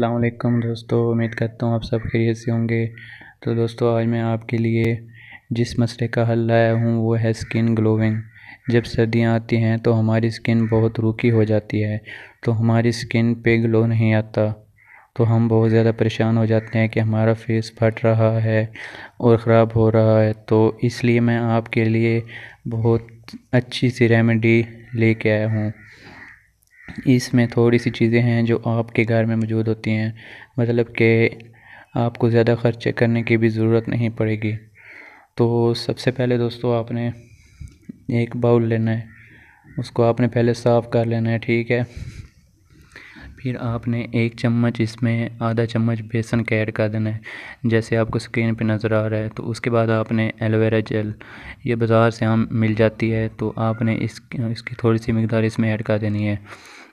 अस्सलाम दोस्तों उम्मीद करता हूँ आप सब खैरियत से होंगे तो दोस्तों आज मैं आपके लिए जिस मसले का हल लाया हूँ वो है स्किन ग्लोविंग जब सर्दियाँ आती हैं तो हमारी स्किन बहुत रूखी हो जाती है तो हमारी स्किन पे ग्लो नहीं आता तो हम बहुत ज़्यादा परेशान हो जाते हैं कि हमारा फेस फट रहा है और ख़राब हो रहा है तो इसलिए मैं आपके लिए बहुत अच्छी सी रेमेडी लेके आया हूँ इसमें थोड़ी सी चीज़ें हैं जो आपके घर में मौजूद होती हैं मतलब कि आपको ज़्यादा खर्चे करने की भी ज़रूरत नहीं पड़ेगी तो सबसे पहले दोस्तों आपने एक बाउल लेना है उसको आपने पहले साफ़ कर लेना है ठीक है फिर आपने एक चम्मच इसमें आधा चम्मच बेसन का ऐड कर देना है जैसे आपको स्क्रीन पे नज़र आ रहा है तो उसके बाद आपने एलोवेरा जेल ये बाज़ार से आम मिल जाती है तो आपने इस इसकी थोड़ी सी मकदार इसमें ऐड कर देनी है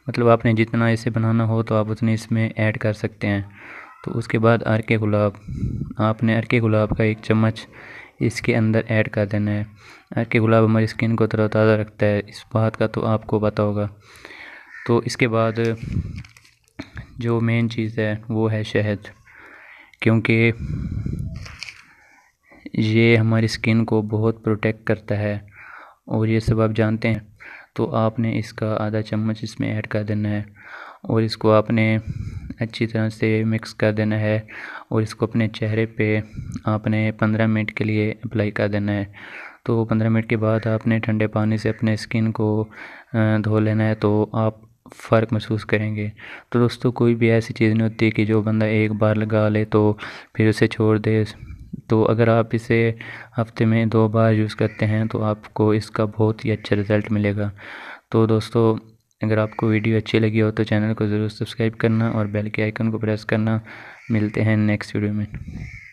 मतलब आपने जितना इसे बनाना हो तो आप उतने इसमें ऐड कर सकते हैं तो उसके बाद अरके गुलाब आपने अरके गुलाब का एक चम्मच इसके अंदर ऐड कर देना है अरके गुलाब हमारी स्किन को तरोताज़ा रखता है इस बात का तो आपको पता होगा तो इसके बाद जो मेन चीज़ है वो है शहद क्योंकि ये हमारी स्किन को बहुत प्रोटेक्ट करता है और ये सब आप जानते हैं तो आपने इसका आधा चम्मच इसमें ऐड कर देना है और इसको आपने अच्छी तरह से मिक्स कर देना है और इसको अपने चेहरे पे आपने पंद्रह मिनट के लिए अप्लाई कर देना है तो पंद्रह मिनट के बाद आपने ठंडे पानी से अपने स्किन को धो लेना है तो आप फ़र्क महसूस करेंगे तो दोस्तों कोई भी ऐसी चीज़ नहीं होती कि जो बंदा एक बार लगा ले तो फिर उसे छोड़ दे तो अगर आप इसे हफ़्ते में दो बार यूज़ करते हैं तो आपको इसका बहुत ही अच्छा रिज़ल्ट मिलेगा तो दोस्तों अगर आपको वीडियो अच्छी लगी हो तो चैनल को ज़रूर सब्सक्राइब करना और बेल के आइकन को प्रेस करना मिलते हैं नेक्स्ट वीडियो में